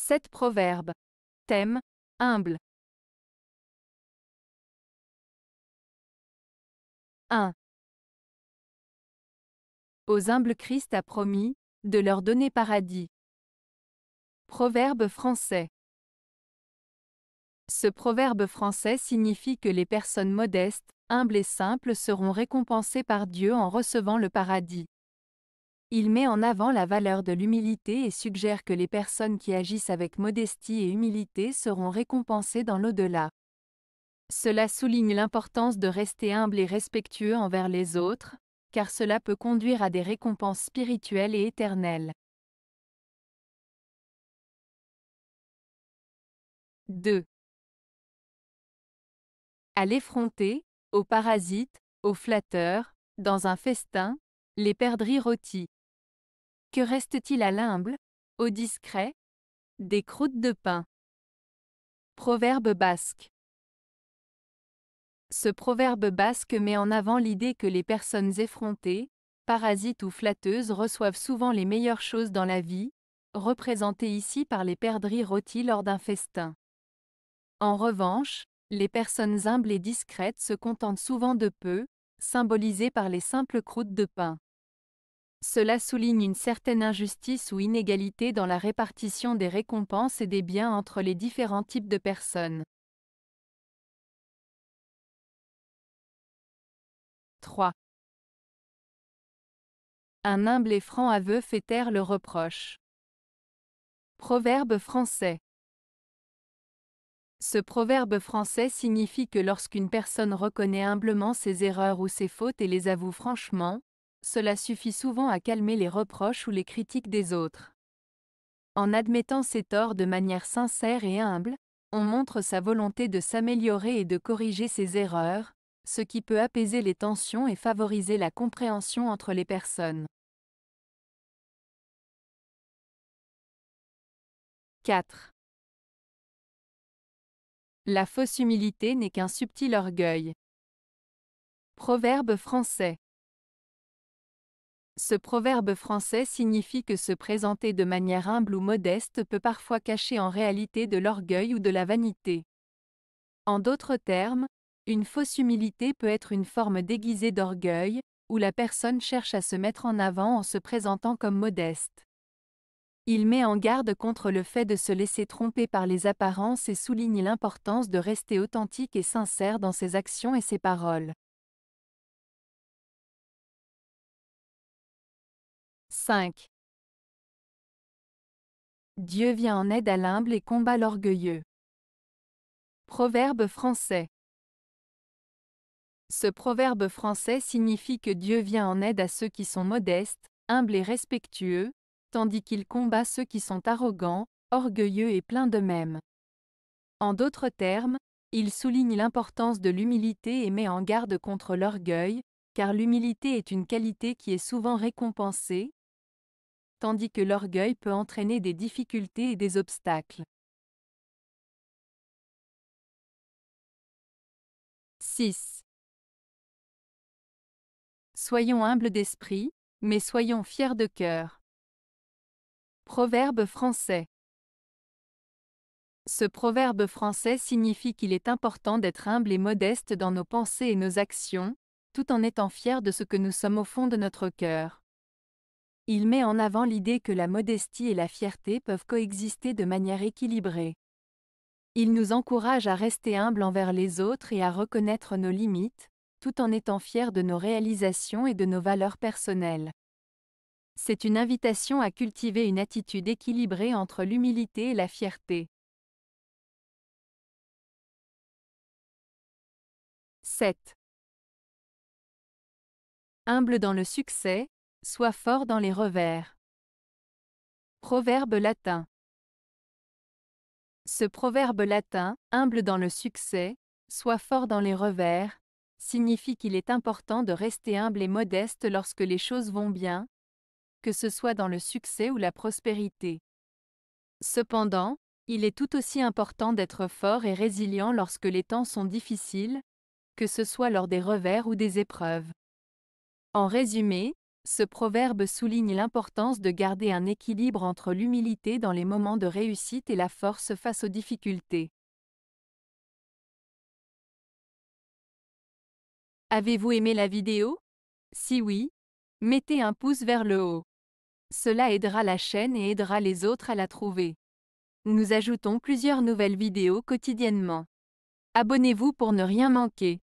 7 proverbes. Thème humble. 1. Aux humbles Christ a promis de leur donner paradis. Proverbe français. Ce proverbe français signifie que les personnes modestes, humbles et simples seront récompensées par Dieu en recevant le paradis. Il met en avant la valeur de l'humilité et suggère que les personnes qui agissent avec modestie et humilité seront récompensées dans l'au-delà. Cela souligne l'importance de rester humble et respectueux envers les autres, car cela peut conduire à des récompenses spirituelles et éternelles. 2. À l'effronté, aux parasites, aux flatteurs, dans un festin, les perdrix rôtis. Que reste-t-il à l'humble, au discret Des croûtes de pain. Proverbe basque. Ce proverbe basque met en avant l'idée que les personnes effrontées, parasites ou flatteuses reçoivent souvent les meilleures choses dans la vie, représentées ici par les perdrix rôties lors d'un festin. En revanche, les personnes humbles et discrètes se contentent souvent de peu, symbolisées par les simples croûtes de pain. Cela souligne une certaine injustice ou inégalité dans la répartition des récompenses et des biens entre les différents types de personnes. 3. Un humble et franc aveu fait taire le reproche. Proverbe français. Ce proverbe français signifie que lorsqu'une personne reconnaît humblement ses erreurs ou ses fautes et les avoue franchement, cela suffit souvent à calmer les reproches ou les critiques des autres. En admettant ses torts de manière sincère et humble, on montre sa volonté de s'améliorer et de corriger ses erreurs, ce qui peut apaiser les tensions et favoriser la compréhension entre les personnes. 4. La fausse humilité n'est qu'un subtil orgueil. Proverbe français. Ce proverbe français signifie que se présenter de manière humble ou modeste peut parfois cacher en réalité de l'orgueil ou de la vanité. En d'autres termes, une fausse humilité peut être une forme déguisée d'orgueil, où la personne cherche à se mettre en avant en se présentant comme modeste. Il met en garde contre le fait de se laisser tromper par les apparences et souligne l'importance de rester authentique et sincère dans ses actions et ses paroles. 5. Dieu vient en aide à l'humble et combat l'orgueilleux. Proverbe français. Ce proverbe français signifie que Dieu vient en aide à ceux qui sont modestes, humbles et respectueux, tandis qu'il combat ceux qui sont arrogants, orgueilleux et pleins d'eux-mêmes. En d'autres termes, il souligne l'importance de l'humilité et met en garde contre l'orgueil, car l'humilité est une qualité qui est souvent récompensée, tandis que l'orgueil peut entraîner des difficultés et des obstacles. 6. Soyons humbles d'esprit, mais soyons fiers de cœur. Proverbe français. Ce proverbe français signifie qu'il est important d'être humble et modeste dans nos pensées et nos actions, tout en étant fiers de ce que nous sommes au fond de notre cœur. Il met en avant l'idée que la modestie et la fierté peuvent coexister de manière équilibrée. Il nous encourage à rester humbles envers les autres et à reconnaître nos limites, tout en étant fiers de nos réalisations et de nos valeurs personnelles. C'est une invitation à cultiver une attitude équilibrée entre l'humilité et la fierté. 7. Humble dans le succès, Sois fort dans les revers. Proverbe latin. Ce proverbe latin, humble dans le succès, soit fort dans les revers, signifie qu'il est important de rester humble et modeste lorsque les choses vont bien, que ce soit dans le succès ou la prospérité. Cependant, il est tout aussi important d'être fort et résilient lorsque les temps sont difficiles, que ce soit lors des revers ou des épreuves. En résumé, ce proverbe souligne l'importance de garder un équilibre entre l'humilité dans les moments de réussite et la force face aux difficultés. Avez-vous aimé la vidéo Si oui, mettez un pouce vers le haut. Cela aidera la chaîne et aidera les autres à la trouver. Nous ajoutons plusieurs nouvelles vidéos quotidiennement. Abonnez-vous pour ne rien manquer.